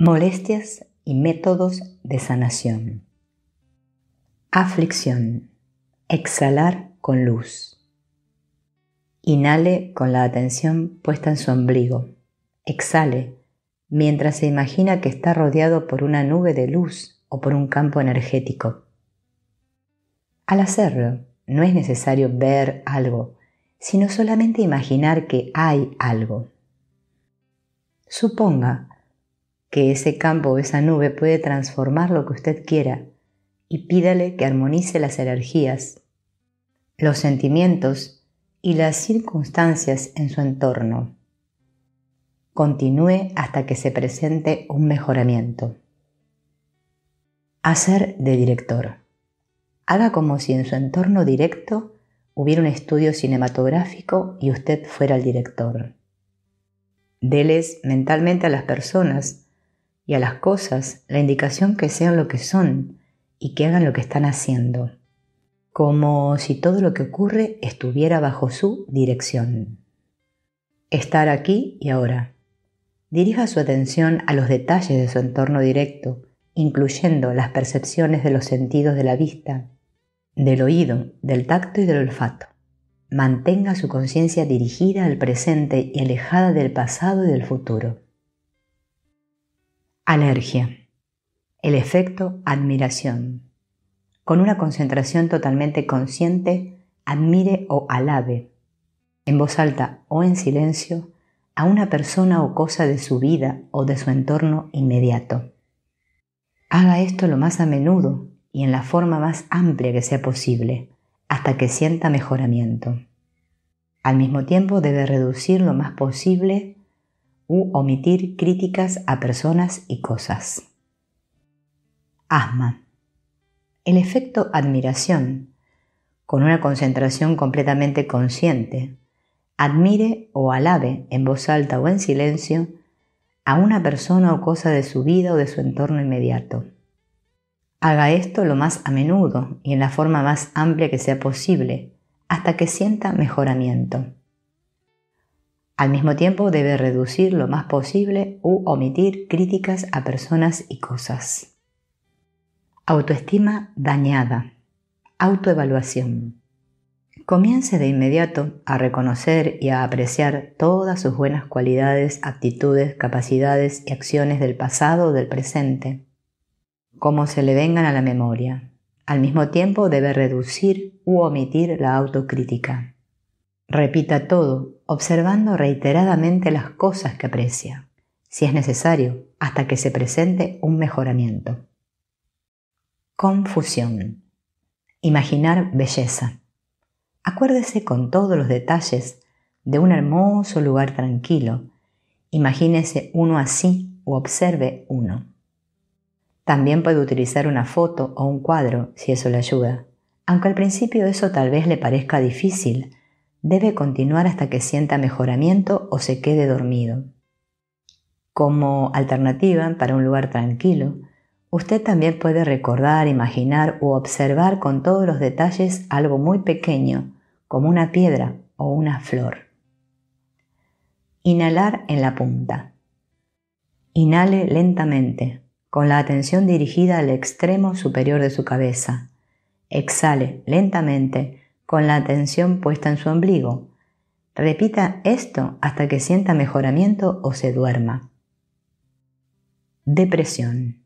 Molestias y métodos de sanación. Aflicción. Exhalar con luz. Inhale con la atención puesta en su ombligo. Exhale mientras se imagina que está rodeado por una nube de luz o por un campo energético. Al hacerlo, no es necesario ver algo, sino solamente imaginar que hay algo. Suponga que ese campo o esa nube puede transformar lo que usted quiera y pídale que armonice las energías, los sentimientos y las circunstancias en su entorno. Continúe hasta que se presente un mejoramiento. Hacer de director. Haga como si en su entorno directo hubiera un estudio cinematográfico y usted fuera el director. Deles mentalmente a las personas y a las cosas la indicación que sean lo que son y que hagan lo que están haciendo, como si todo lo que ocurre estuviera bajo su dirección. Estar aquí y ahora. Dirija su atención a los detalles de su entorno directo, incluyendo las percepciones de los sentidos de la vista, del oído, del tacto y del olfato. Mantenga su conciencia dirigida al presente y alejada del pasado y del futuro. Alergia. El efecto admiración. Con una concentración totalmente consciente, admire o alabe, en voz alta o en silencio, a una persona o cosa de su vida o de su entorno inmediato. Haga esto lo más a menudo y en la forma más amplia que sea posible, hasta que sienta mejoramiento. Al mismo tiempo debe reducir lo más posible u omitir críticas a personas y cosas. Asma. El efecto admiración, con una concentración completamente consciente, admire o alabe en voz alta o en silencio a una persona o cosa de su vida o de su entorno inmediato. Haga esto lo más a menudo y en la forma más amplia que sea posible, hasta que sienta mejoramiento. Al mismo tiempo debe reducir lo más posible u omitir críticas a personas y cosas. Autoestima dañada. Autoevaluación. Comience de inmediato a reconocer y a apreciar todas sus buenas cualidades, aptitudes, capacidades y acciones del pasado o del presente, como se le vengan a la memoria. Al mismo tiempo debe reducir u omitir la autocrítica. Repita todo, observando reiteradamente las cosas que aprecia, si es necesario, hasta que se presente un mejoramiento. Confusión. Imaginar belleza. Acuérdese con todos los detalles de un hermoso lugar tranquilo. Imagínese uno así o observe uno. También puede utilizar una foto o un cuadro si eso le ayuda, aunque al principio eso tal vez le parezca difícil Debe continuar hasta que sienta mejoramiento o se quede dormido. Como alternativa para un lugar tranquilo, usted también puede recordar, imaginar o observar con todos los detalles algo muy pequeño, como una piedra o una flor. Inhalar en la punta. Inhale lentamente, con la atención dirigida al extremo superior de su cabeza. Exhale lentamente, con la atención puesta en su ombligo. Repita esto hasta que sienta mejoramiento o se duerma. Depresión.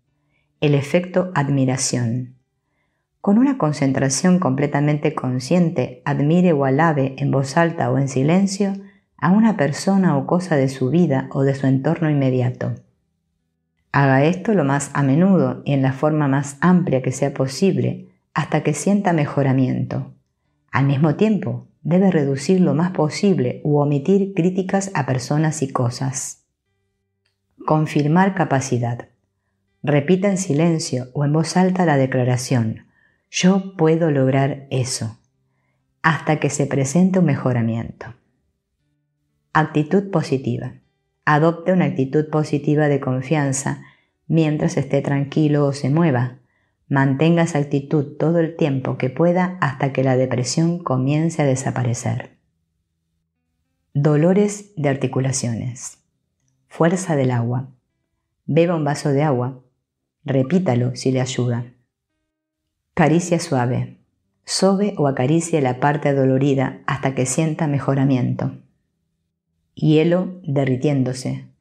El efecto admiración. Con una concentración completamente consciente, admire o alabe en voz alta o en silencio a una persona o cosa de su vida o de su entorno inmediato. Haga esto lo más a menudo y en la forma más amplia que sea posible hasta que sienta mejoramiento. Al mismo tiempo, debe reducir lo más posible u omitir críticas a personas y cosas. Confirmar capacidad. Repita en silencio o en voz alta la declaración, yo puedo lograr eso, hasta que se presente un mejoramiento. Actitud positiva. Adopte una actitud positiva de confianza mientras esté tranquilo o se mueva, Mantenga esa actitud todo el tiempo que pueda hasta que la depresión comience a desaparecer. Dolores de articulaciones. Fuerza del agua. Beba un vaso de agua. Repítalo si le ayuda. Caricia suave. Sobe o acaricie la parte dolorida hasta que sienta mejoramiento. Hielo derritiéndose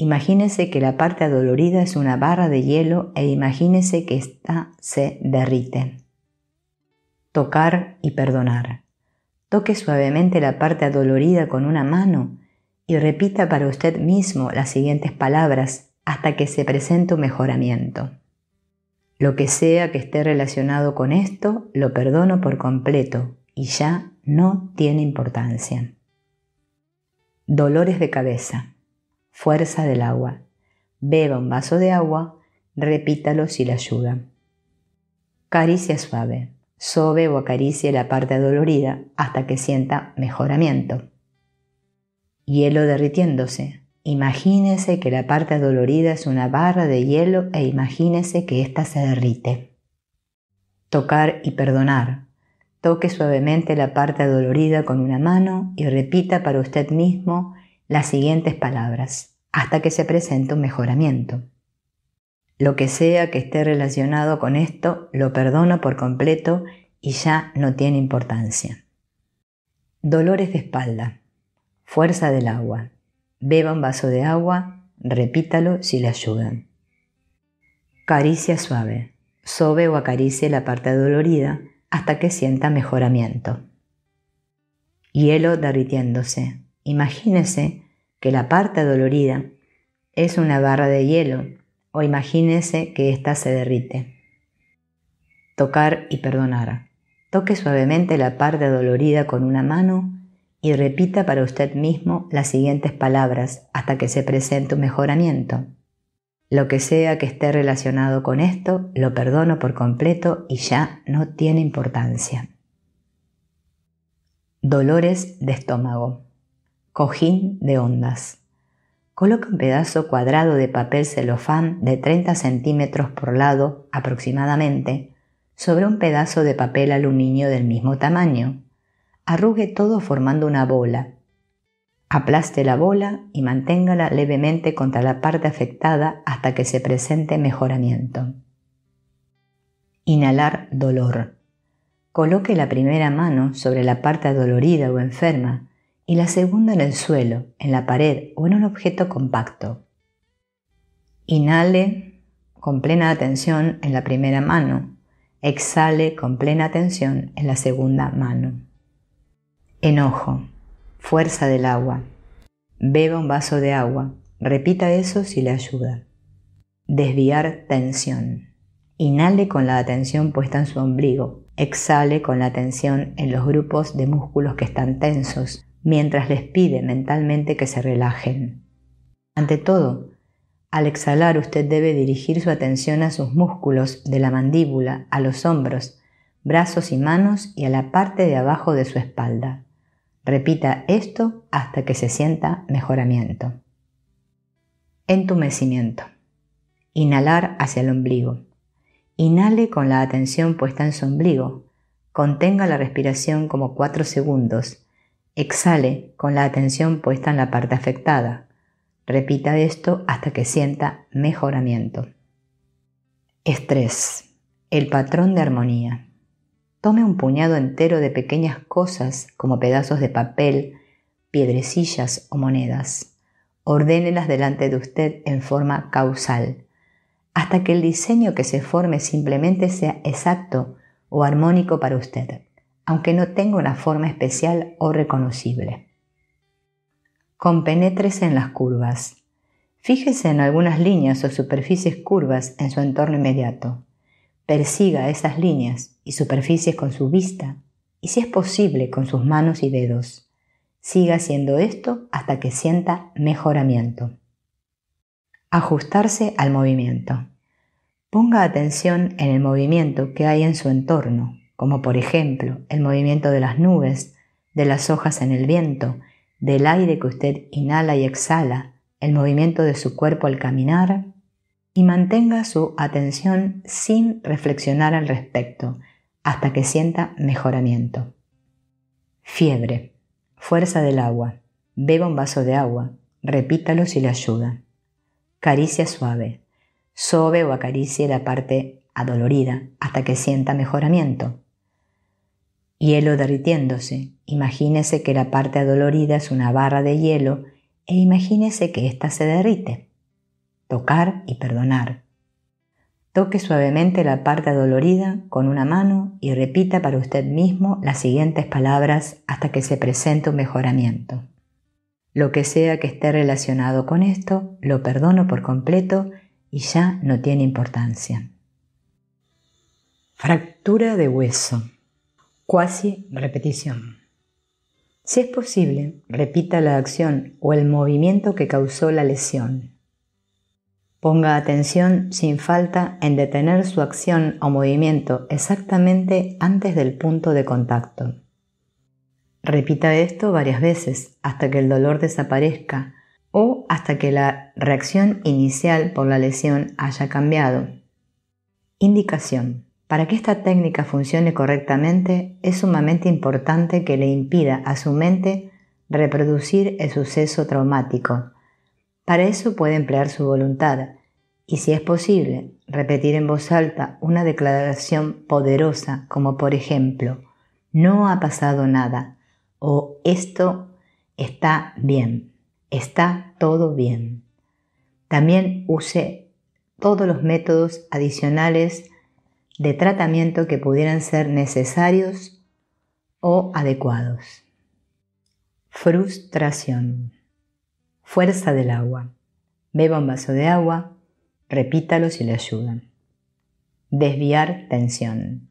Imagínese que la parte adolorida es una barra de hielo e imagínese que ésta se derrite. Tocar y perdonar. Toque suavemente la parte adolorida con una mano y repita para usted mismo las siguientes palabras hasta que se presente un mejoramiento. Lo que sea que esté relacionado con esto, lo perdono por completo y ya no tiene importancia. Dolores de cabeza fuerza del agua. Beba un vaso de agua, repítalo si le ayuda. Caricia suave. Sobe o acaricie la parte dolorida hasta que sienta mejoramiento. Hielo derritiéndose. Imagínese que la parte dolorida es una barra de hielo e imagínese que ésta se derrite. Tocar y perdonar. Toque suavemente la parte dolorida con una mano y repita para usted mismo las siguientes palabras, hasta que se presente un mejoramiento. Lo que sea que esté relacionado con esto, lo perdono por completo y ya no tiene importancia. Dolores de espalda. Fuerza del agua. Beba un vaso de agua, repítalo si le ayudan. Caricia suave. Sobe o acaricie la parte dolorida hasta que sienta mejoramiento. Hielo derritiéndose. Imagínese que la parte dolorida es una barra de hielo o imagínese que ésta se derrite. Tocar y perdonar. Toque suavemente la parte dolorida con una mano y repita para usted mismo las siguientes palabras hasta que se presente un mejoramiento. Lo que sea que esté relacionado con esto, lo perdono por completo y ya no tiene importancia. Dolores de estómago cojín de ondas. Coloque un pedazo cuadrado de papel celofán de 30 centímetros por lado aproximadamente sobre un pedazo de papel aluminio del mismo tamaño. Arrugue todo formando una bola. Aplaste la bola y manténgala levemente contra la parte afectada hasta que se presente mejoramiento. Inhalar dolor. Coloque la primera mano sobre la parte dolorida o enferma y la segunda en el suelo, en la pared o en un objeto compacto. Inhale con plena atención en la primera mano, exhale con plena atención en la segunda mano. Enojo, fuerza del agua. Beba un vaso de agua, repita eso si le ayuda. Desviar tensión. Inhale con la atención puesta en su ombligo, exhale con la atención en los grupos de músculos que están tensos, mientras les pide mentalmente que se relajen. Ante todo, al exhalar usted debe dirigir su atención a sus músculos de la mandíbula, a los hombros, brazos y manos y a la parte de abajo de su espalda. Repita esto hasta que se sienta mejoramiento. Entumecimiento. Inhalar hacia el ombligo. Inhale con la atención puesta en su ombligo. Contenga la respiración como 4 segundos Exhale con la atención puesta en la parte afectada. Repita esto hasta que sienta mejoramiento. Estrés. El patrón de armonía. Tome un puñado entero de pequeñas cosas como pedazos de papel, piedrecillas o monedas. Ordénelas delante de usted en forma causal, hasta que el diseño que se forme simplemente sea exacto o armónico para usted aunque no tenga una forma especial o reconocible. Compenétrese en las curvas. Fíjese en algunas líneas o superficies curvas en su entorno inmediato. Persiga esas líneas y superficies con su vista y si es posible con sus manos y dedos. Siga haciendo esto hasta que sienta mejoramiento. Ajustarse al movimiento. Ponga atención en el movimiento que hay en su entorno, como por ejemplo el movimiento de las nubes, de las hojas en el viento, del aire que usted inhala y exhala, el movimiento de su cuerpo al caminar, y mantenga su atención sin reflexionar al respecto hasta que sienta mejoramiento. Fiebre, fuerza del agua, beba un vaso de agua, repítalo si le ayuda. Caricia suave, sobe o acaricie la parte adolorida hasta que sienta mejoramiento hielo derritiéndose. Imagínese que la parte adolorida es una barra de hielo e imagínese que ésta se derrite. Tocar y perdonar. Toque suavemente la parte adolorida con una mano y repita para usted mismo las siguientes palabras hasta que se presente un mejoramiento. Lo que sea que esté relacionado con esto, lo perdono por completo y ya no tiene importancia. Fractura de hueso cuasi repetición. Si es posible, repita la acción o el movimiento que causó la lesión. Ponga atención sin falta en detener su acción o movimiento exactamente antes del punto de contacto. Repita esto varias veces hasta que el dolor desaparezca o hasta que la reacción inicial por la lesión haya cambiado. Indicación. Para que esta técnica funcione correctamente, es sumamente importante que le impida a su mente reproducir el suceso traumático. Para eso puede emplear su voluntad y, si es posible, repetir en voz alta una declaración poderosa como por ejemplo, no ha pasado nada o esto está bien, está todo bien. También use todos los métodos adicionales de tratamiento que pudieran ser necesarios o adecuados. Frustración. Fuerza del agua. Beba un vaso de agua, repítalo si le ayudan. Desviar tensión.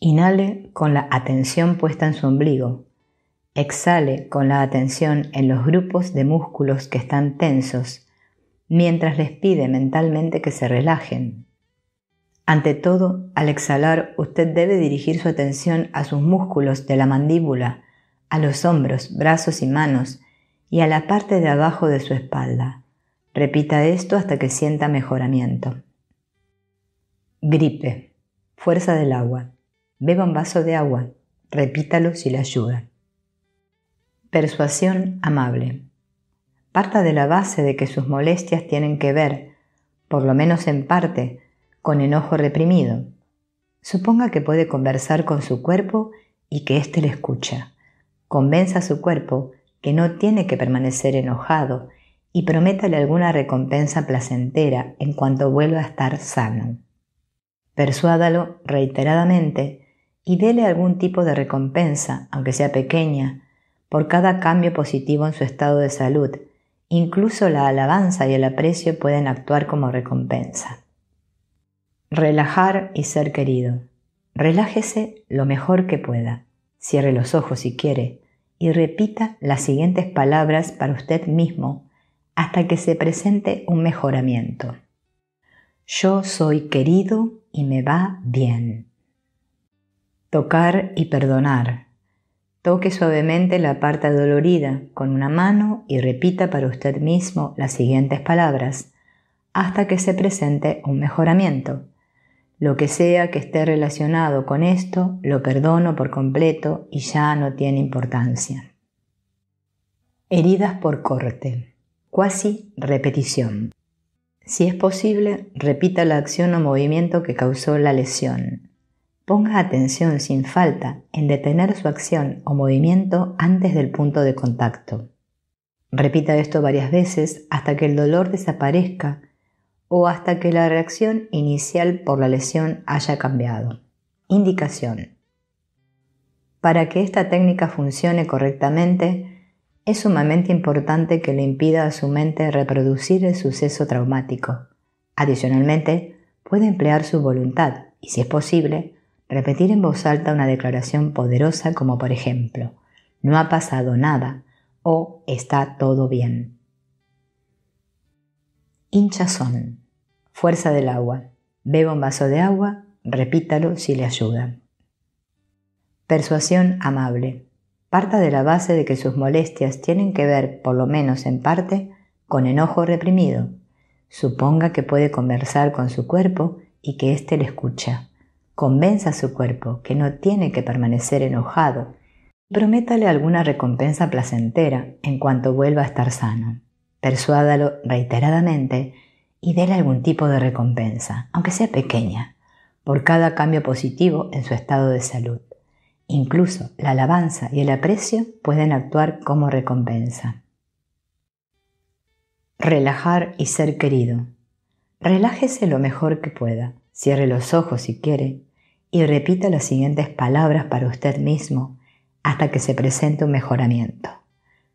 Inhale con la atención puesta en su ombligo. Exhale con la atención en los grupos de músculos que están tensos, mientras les pide mentalmente que se relajen. Ante todo, al exhalar, usted debe dirigir su atención a sus músculos de la mandíbula, a los hombros, brazos y manos, y a la parte de abajo de su espalda. Repita esto hasta que sienta mejoramiento. Gripe. Fuerza del agua. Beba un vaso de agua. Repítalo si le ayuda. Persuasión amable. Parta de la base de que sus molestias tienen que ver, por lo menos en parte, con enojo reprimido. Suponga que puede conversar con su cuerpo y que éste le escucha. Convenza a su cuerpo que no tiene que permanecer enojado y prométale alguna recompensa placentera en cuanto vuelva a estar sano. Persuádalo reiteradamente y dele algún tipo de recompensa, aunque sea pequeña, por cada cambio positivo en su estado de salud. Incluso la alabanza y el aprecio pueden actuar como recompensa relajar y ser querido. Relájese lo mejor que pueda. Cierre los ojos si quiere y repita las siguientes palabras para usted mismo hasta que se presente un mejoramiento. Yo soy querido y me va bien. Tocar y perdonar. Toque suavemente la parte dolorida con una mano y repita para usted mismo las siguientes palabras hasta que se presente un mejoramiento. Lo que sea que esté relacionado con esto, lo perdono por completo y ya no tiene importancia. Heridas por corte. Cuasi repetición. Si es posible, repita la acción o movimiento que causó la lesión. Ponga atención sin falta en detener su acción o movimiento antes del punto de contacto. Repita esto varias veces hasta que el dolor desaparezca o hasta que la reacción inicial por la lesión haya cambiado. Indicación. Para que esta técnica funcione correctamente, es sumamente importante que le impida a su mente reproducir el suceso traumático. Adicionalmente, puede emplear su voluntad y, si es posible, repetir en voz alta una declaración poderosa como por ejemplo, no ha pasado nada o está todo bien. Hinchazón. Fuerza del agua. Beba un vaso de agua, repítalo si le ayuda. Persuasión amable. Parta de la base de que sus molestias tienen que ver, por lo menos en parte, con enojo reprimido. Suponga que puede conversar con su cuerpo y que éste le escucha. Convenza a su cuerpo que no tiene que permanecer enojado. Prométale alguna recompensa placentera en cuanto vuelva a estar sano persuádalo reiteradamente y déle algún tipo de recompensa, aunque sea pequeña, por cada cambio positivo en su estado de salud. Incluso la alabanza y el aprecio pueden actuar como recompensa. Relajar y ser querido. Relájese lo mejor que pueda, cierre los ojos si quiere y repita las siguientes palabras para usted mismo hasta que se presente un mejoramiento.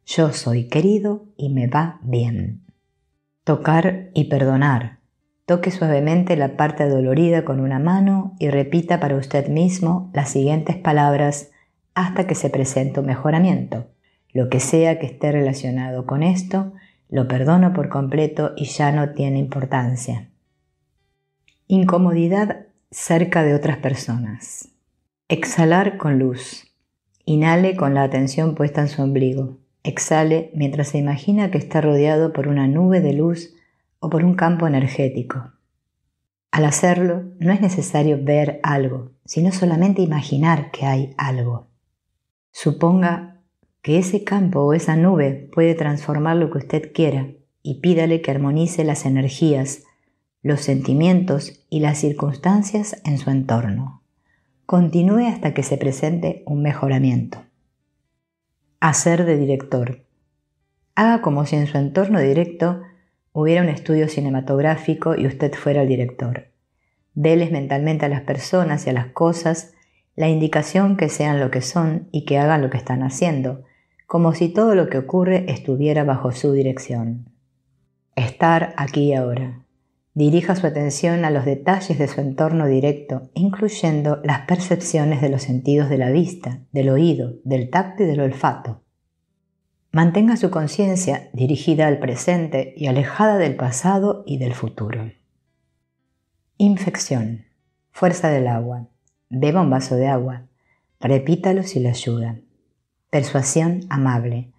Yo soy querido y me va bien. Tocar y perdonar. Toque suavemente la parte dolorida con una mano y repita para usted mismo las siguientes palabras hasta que se presente un mejoramiento. Lo que sea que esté relacionado con esto, lo perdono por completo y ya no tiene importancia. Incomodidad cerca de otras personas. Exhalar con luz. Inhale con la atención puesta en su ombligo. Exhale mientras se imagina que está rodeado por una nube de luz o por un campo energético. Al hacerlo, no es necesario ver algo, sino solamente imaginar que hay algo. Suponga que ese campo o esa nube puede transformar lo que usted quiera y pídale que armonice las energías, los sentimientos y las circunstancias en su entorno. Continúe hasta que se presente un mejoramiento hacer de director. Haga como si en su entorno directo hubiera un estudio cinematográfico y usted fuera el director. Deles mentalmente a las personas y a las cosas la indicación que sean lo que son y que hagan lo que están haciendo, como si todo lo que ocurre estuviera bajo su dirección. Estar aquí y ahora. Dirija su atención a los detalles de su entorno directo, incluyendo las percepciones de los sentidos de la vista, del oído, del tacto y del olfato. Mantenga su conciencia dirigida al presente y alejada del pasado y del futuro. Infección. Fuerza del agua. Beba un vaso de agua. Repítalo si le ayuda. Persuasión amable.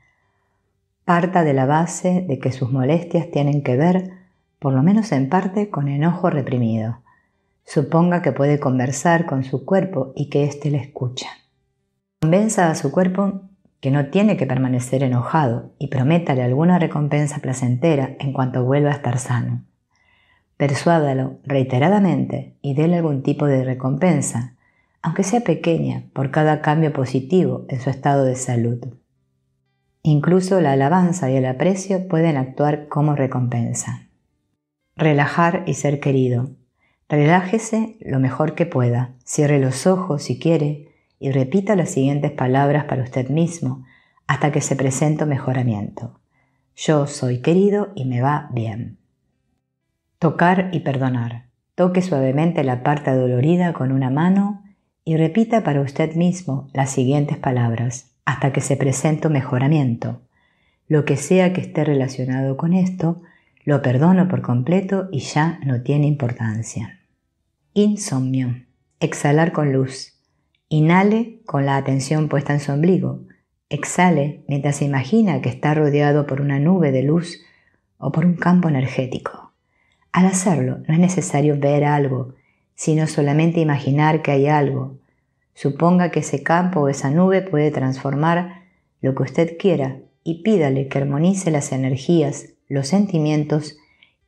Parta de la base de que sus molestias tienen que ver por lo menos en parte con enojo reprimido. Suponga que puede conversar con su cuerpo y que éste le escucha. Convenza a su cuerpo que no tiene que permanecer enojado y prométale alguna recompensa placentera en cuanto vuelva a estar sano. Persuádalo reiteradamente y déle algún tipo de recompensa, aunque sea pequeña, por cada cambio positivo en su estado de salud. Incluso la alabanza y el aprecio pueden actuar como recompensa relajar y ser querido. Relájese lo mejor que pueda, cierre los ojos si quiere y repita las siguientes palabras para usted mismo hasta que se presente mejoramiento. Yo soy querido y me va bien. Tocar y perdonar. Toque suavemente la parte dolorida con una mano y repita para usted mismo las siguientes palabras hasta que se presente mejoramiento. Lo que sea que esté relacionado con esto, lo perdono por completo y ya no tiene importancia. Insomnio. Exhalar con luz. Inhale con la atención puesta en su ombligo. Exhale mientras se imagina que está rodeado por una nube de luz o por un campo energético. Al hacerlo no es necesario ver algo, sino solamente imaginar que hay algo. Suponga que ese campo o esa nube puede transformar lo que usted quiera y pídale que armonice las energías los sentimientos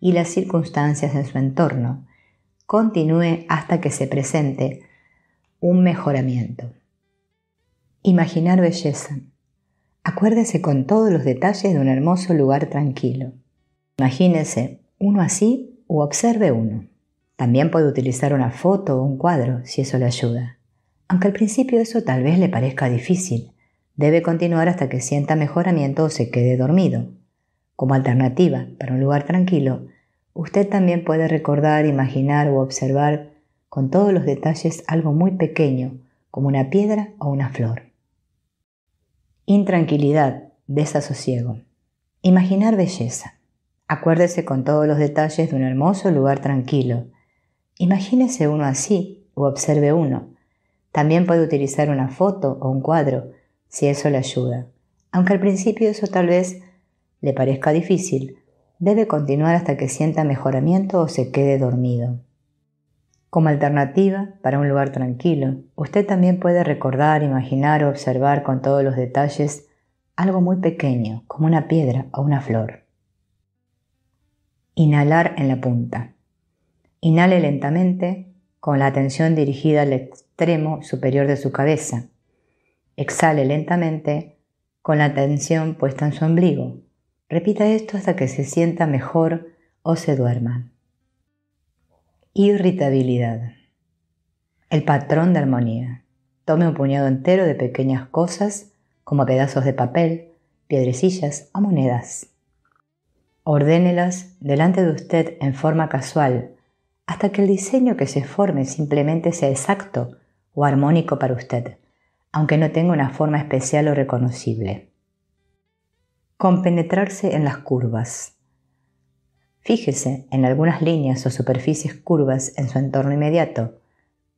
y las circunstancias de su entorno. Continúe hasta que se presente un mejoramiento. Imaginar belleza. Acuérdese con todos los detalles de un hermoso lugar tranquilo. Imagínese uno así o observe uno. También puede utilizar una foto o un cuadro si eso le ayuda. Aunque al principio eso tal vez le parezca difícil, debe continuar hasta que sienta mejoramiento o se quede dormido. Como alternativa para un lugar tranquilo, usted también puede recordar, imaginar o observar con todos los detalles algo muy pequeño, como una piedra o una flor. Intranquilidad, desasosiego. Imaginar belleza. Acuérdese con todos los detalles de un hermoso lugar tranquilo. Imagínese uno así o observe uno. También puede utilizar una foto o un cuadro, si eso le ayuda. Aunque al principio eso tal vez le parezca difícil, debe continuar hasta que sienta mejoramiento o se quede dormido. Como alternativa, para un lugar tranquilo, usted también puede recordar, imaginar o observar con todos los detalles algo muy pequeño, como una piedra o una flor. Inhalar en la punta. Inhale lentamente con la atención dirigida al extremo superior de su cabeza. Exhale lentamente con la atención puesta en su ombligo, Repita esto hasta que se sienta mejor o se duerma. Irritabilidad. El patrón de armonía. Tome un puñado entero de pequeñas cosas como pedazos de papel, piedrecillas o monedas. Ordénelas delante de usted en forma casual hasta que el diseño que se forme simplemente sea exacto o armónico para usted, aunque no tenga una forma especial o reconocible compenetrarse en las curvas. Fíjese en algunas líneas o superficies curvas en su entorno inmediato.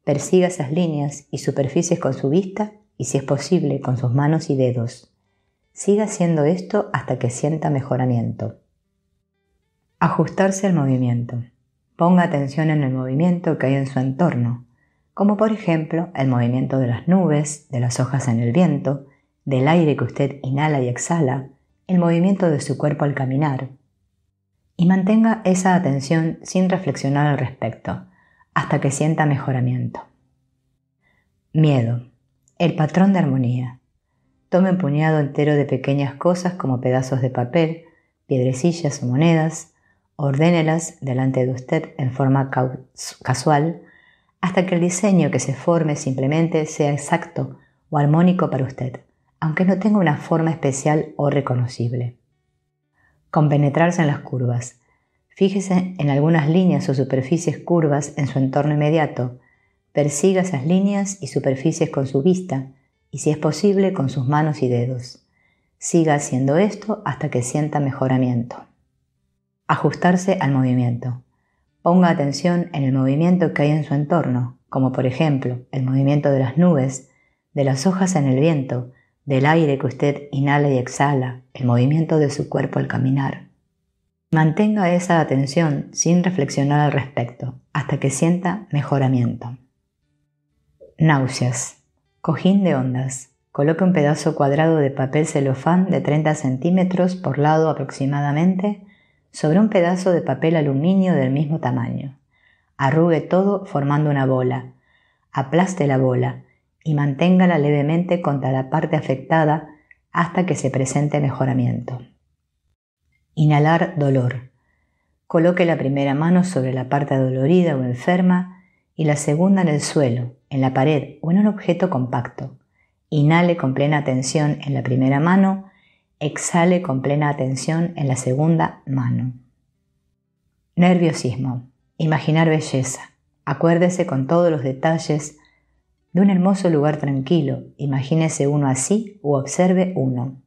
Persiga esas líneas y superficies con su vista y si es posible con sus manos y dedos. Siga haciendo esto hasta que sienta mejoramiento. Ajustarse al movimiento. Ponga atención en el movimiento que hay en su entorno, como por ejemplo el movimiento de las nubes, de las hojas en el viento, del aire que usted inhala y exhala, el movimiento de su cuerpo al caminar y mantenga esa atención sin reflexionar al respecto hasta que sienta mejoramiento. Miedo. El patrón de armonía. Tome un puñado entero de pequeñas cosas como pedazos de papel, piedrecillas o monedas, ordénelas delante de usted en forma casual hasta que el diseño que se forme simplemente sea exacto o armónico para usted aunque no tenga una forma especial o reconocible. Compenetrarse en las curvas. Fíjese en algunas líneas o superficies curvas en su entorno inmediato. Persiga esas líneas y superficies con su vista y si es posible con sus manos y dedos. Siga haciendo esto hasta que sienta mejoramiento. Ajustarse al movimiento. Ponga atención en el movimiento que hay en su entorno, como por ejemplo el movimiento de las nubes, de las hojas en el viento, del aire que usted inhala y exhala, el movimiento de su cuerpo al caminar. Mantenga esa atención sin reflexionar al respecto hasta que sienta mejoramiento. Náuseas. Cojín de ondas. Coloque un pedazo cuadrado de papel celofán de 30 centímetros por lado aproximadamente sobre un pedazo de papel aluminio del mismo tamaño. Arrugue todo formando una bola. Aplaste la bola y manténgala levemente contra la parte afectada hasta que se presente mejoramiento. Inhalar dolor. Coloque la primera mano sobre la parte dolorida o enferma y la segunda en el suelo, en la pared o en un objeto compacto. Inhale con plena atención en la primera mano, exhale con plena atención en la segunda mano. Nerviosismo. Imaginar belleza. Acuérdese con todos los detalles de un hermoso lugar tranquilo, imagínese uno así o observe uno.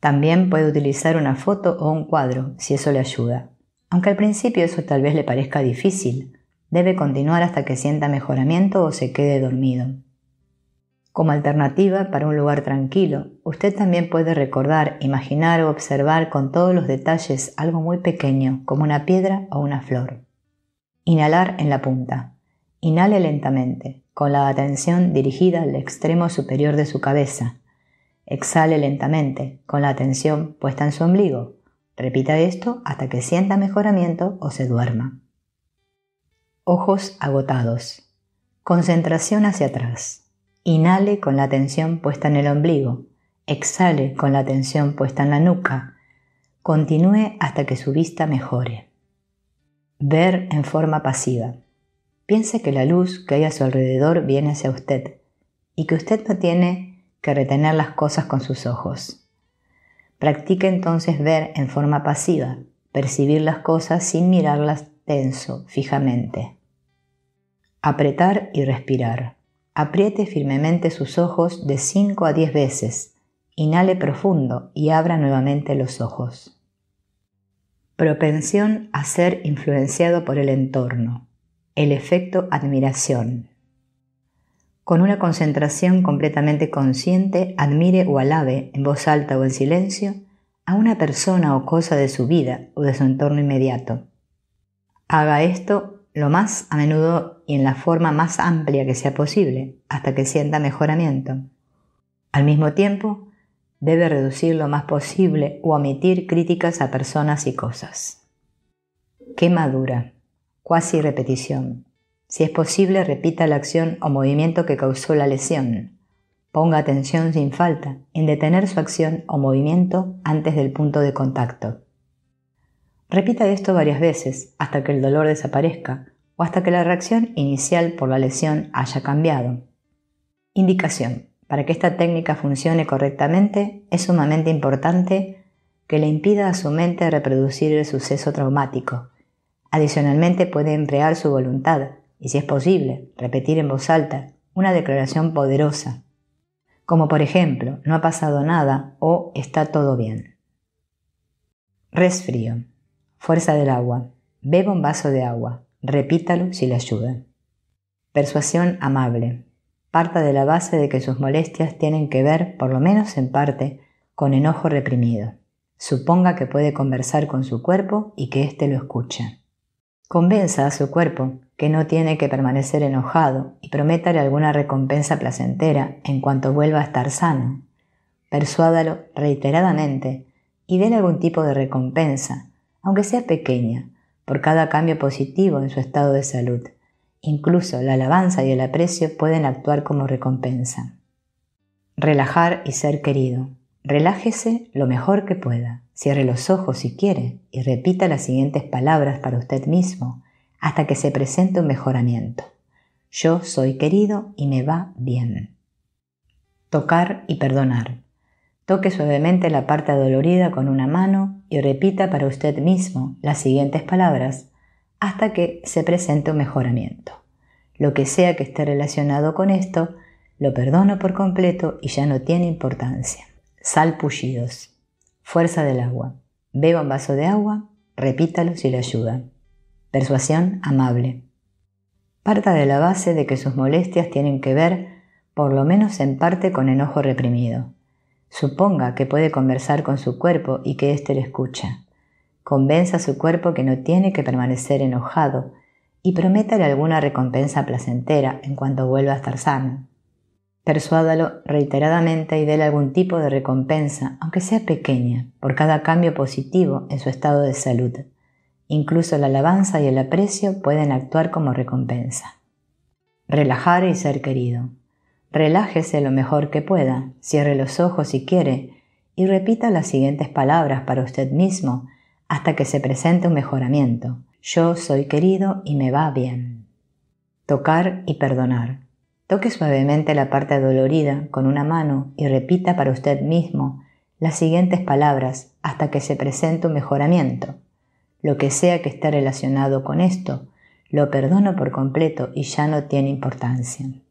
También puede utilizar una foto o un cuadro, si eso le ayuda. Aunque al principio eso tal vez le parezca difícil, debe continuar hasta que sienta mejoramiento o se quede dormido. Como alternativa para un lugar tranquilo, usted también puede recordar, imaginar o observar con todos los detalles algo muy pequeño, como una piedra o una flor. Inhalar en la punta. Inhale lentamente con la atención dirigida al extremo superior de su cabeza. Exhale lentamente, con la atención puesta en su ombligo. Repita esto hasta que sienta mejoramiento o se duerma. Ojos agotados. Concentración hacia atrás. Inhale con la atención puesta en el ombligo. Exhale con la atención puesta en la nuca. Continúe hasta que su vista mejore. Ver en forma pasiva. Piense que la luz que hay a su alrededor viene hacia usted y que usted no tiene que retener las cosas con sus ojos. Practique entonces ver en forma pasiva, percibir las cosas sin mirarlas tenso, fijamente. Apretar y respirar. Apriete firmemente sus ojos de 5 a 10 veces. Inhale profundo y abra nuevamente los ojos. Propensión a ser influenciado por el entorno el efecto admiración. Con una concentración completamente consciente, admire o alabe, en voz alta o en silencio, a una persona o cosa de su vida o de su entorno inmediato. Haga esto lo más a menudo y en la forma más amplia que sea posible, hasta que sienta mejoramiento. Al mismo tiempo, debe reducir lo más posible o omitir críticas a personas y cosas. Qué madura cuasi repetición. Si es posible, repita la acción o movimiento que causó la lesión. Ponga atención sin falta en detener su acción o movimiento antes del punto de contacto. Repita esto varias veces hasta que el dolor desaparezca o hasta que la reacción inicial por la lesión haya cambiado. Indicación. Para que esta técnica funcione correctamente, es sumamente importante que le impida a su mente reproducir el suceso traumático, Adicionalmente puede emplear su voluntad y, si es posible, repetir en voz alta una declaración poderosa, como por ejemplo, no ha pasado nada o está todo bien. Resfrío. Fuerza del agua. Beba un vaso de agua. Repítalo si le ayuda. Persuasión amable. Parta de la base de que sus molestias tienen que ver, por lo menos en parte, con enojo reprimido. Suponga que puede conversar con su cuerpo y que éste lo escucha. Convenza a su cuerpo que no tiene que permanecer enojado y prométale alguna recompensa placentera en cuanto vuelva a estar sano. Persuádalo reiteradamente y déle algún tipo de recompensa, aunque sea pequeña, por cada cambio positivo en su estado de salud. Incluso la alabanza y el aprecio pueden actuar como recompensa. Relajar y ser querido. Relájese lo mejor que pueda. Cierre los ojos si quiere y repita las siguientes palabras para usted mismo hasta que se presente un mejoramiento. Yo soy querido y me va bien. Tocar y perdonar. Toque suavemente la parte dolorida con una mano y repita para usted mismo las siguientes palabras hasta que se presente un mejoramiento. Lo que sea que esté relacionado con esto, lo perdono por completo y ya no tiene importancia. Salpullidos. Fuerza del agua. Beba un vaso de agua, repítalo si le ayuda. Persuasión amable. Parta de la base de que sus molestias tienen que ver, por lo menos en parte, con enojo reprimido. Suponga que puede conversar con su cuerpo y que éste le escucha. Convenza a su cuerpo que no tiene que permanecer enojado y prométale alguna recompensa placentera en cuanto vuelva a estar sano. Persuádalo reiteradamente y déle algún tipo de recompensa, aunque sea pequeña, por cada cambio positivo en su estado de salud. Incluso la alabanza y el aprecio pueden actuar como recompensa. Relajar y ser querido. Relájese lo mejor que pueda, cierre los ojos si quiere y repita las siguientes palabras para usted mismo hasta que se presente un mejoramiento. Yo soy querido y me va bien. Tocar y perdonar. Toque suavemente la parte dolorida con una mano y repita para usted mismo las siguientes palabras hasta que se presente un mejoramiento. Lo que sea que esté relacionado con esto, lo perdono por completo y ya no tiene importancia.